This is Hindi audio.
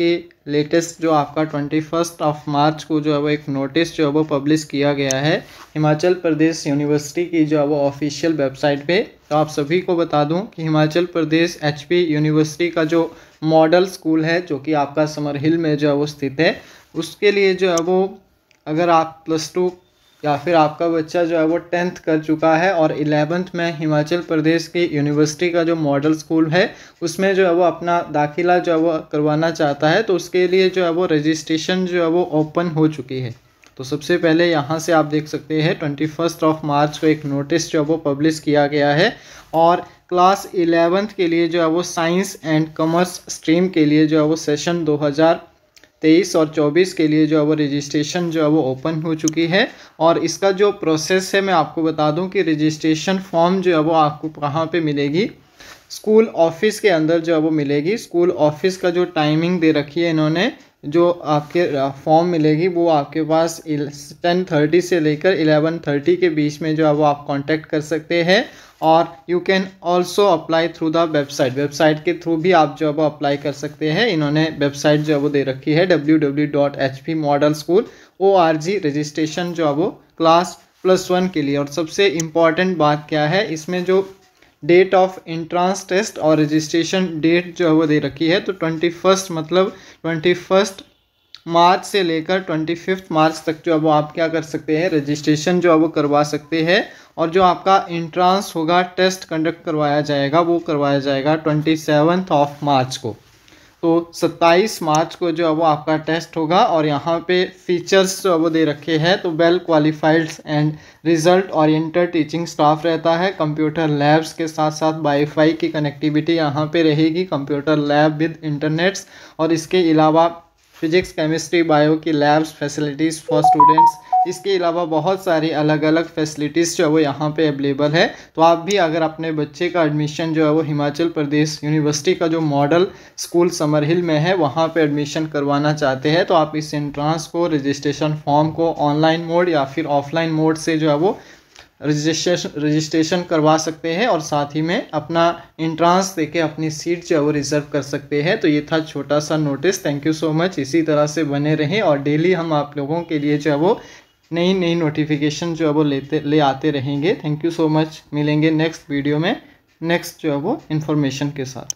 की लेटेस्ट जो आपका ट्वेंटी फर्स्ट ऑफ मार्च को जो है वो एक नोटिस जो है वो पब्लिश किया गया है हिमाचल प्रदेश यूनिवर्सिटी की जो है वो ऑफिशियल वेबसाइट पे तो आप सभी को बता दूं कि हिमाचल प्रदेश एच यूनिवर्सिटी का जो मॉडल स्कूल है जो कि आपका समर हिल में जो है वो स्थित है उसके लिए जो है वो अगर आप प्लस टू या फिर आपका बच्चा जो है वो टेंथ कर चुका है और इलेवेंथ में हिमाचल प्रदेश की यूनिवर्सिटी का जो मॉडल स्कूल है उसमें जो है वो अपना दाखिला जो है वो करवाना चाहता है तो उसके लिए जो है वो रजिस्ट्रेशन जो है वो ओपन हो चुकी है तो सबसे पहले यहाँ से आप देख सकते हैं ट्वेंटी फर्स्ट ऑफ मार्च को एक नोटिस जो है वो पब्लिश किया गया है और क्लास इलेवेंथ के लिए जो है वो साइंस एंड कॉमर्स स्ट्रीम के लिए जो है वो सेशन हज़ार तेईस और चौबीस के लिए जो है वो रजिस्ट्रेशन जो है वो ओपन हो चुकी है और इसका जो प्रोसेस है मैं आपको बता दूं कि रजिस्ट्रेशन फॉर्म जो है वो आपको कहाँ पे मिलेगी स्कूल ऑफिस के अंदर जो है वो मिलेगी स्कूल ऑफिस का जो टाइमिंग दे रखी है इन्होंने जो आपके फॉर्म मिलेगी वो आपके पास टेन थर्टी से लेकर एलेवन थर्टी के बीच में जो है वो आप कांटेक्ट कर सकते हैं और you can also apply through the website website के थ्रू भी आप जो है वो अप्लाई कर सकते हैं इन्होंने वेबसाइट जो है वो दे रखी है W W dot H P model school O R G registration जो है वो क्लास प्लस वन के लिए और सबसे इम्पॉर्टेंट बात क्या है इसमें जो डेट ऑफ एंट्रांस टेस्ट और रजिस्ट्रेशन डेट जो है वो दे रखी है तो ट्वेंटी फर्स्ट मतलब ट्वेंटी फर्स्ट मार्च से लेकर ट्वेंटी फिफ्थ मार्च तक जो है वो आप क्या कर सकते हैं रजिस्ट्रेशन जो है वो करवा सकते हैं और जो आपका इंट्रांस होगा टेस्ट कंडक्ट करवाया जाएगा वो करवाया जाएगा ट्वेंटी सेवन्थ ऑफ मार्च को तो 27 मार्च को जो है वो आपका टेस्ट होगा और यहाँ पे फीचर्स जो है वो दे रखे हैं तो well qualified and result oriented teaching staff रहता है कंप्यूटर लैब्स के साथ साथ वाईफाई की कनेक्टिविटी यहाँ पे रहेगी कंप्यूटर लैब विद इंटरनेट्स और इसके अलावा फिजिक्स केमिस्ट्री बायो की लैब्स फैसिलिटीज़ फॉर स्टूडेंट्स इसके अलावा बहुत सारी अलग अलग फैसिलिटीज़ जो है वो यहाँ पे अवेलेबल है तो आप भी अगर अपने बच्चे का एडमिशन जो है वो हिमाचल प्रदेश यूनिवर्सिटी का जो मॉडल स्कूल समर हिल में है वहाँ पे एडमिशन करवाना चाहते हैं तो आप इस एंट्रांस को रजिस्ट्रेशन फॉर्म को ऑनलाइन मोड या फिर ऑफलाइन मोड से जो है वो रजिस्ट्रेशन रजिस्ट्रेशन करवा सकते हैं और साथ ही में अपना इंट्रांस दे के अपनी सीट जो है वो रिज़र्व कर सकते हैं तो ये था छोटा सा notice thank you so much इसी तरह से बने रहें और डेली हम आप लोगों के लिए जो है वो नई नई नोटिफिकेशन जो है वो लेते ले आते रहेंगे थैंक यू सो मच मिलेंगे नेक्स्ट वीडियो में नेक्स्ट जो है वो इन्फॉर्मेशन के साथ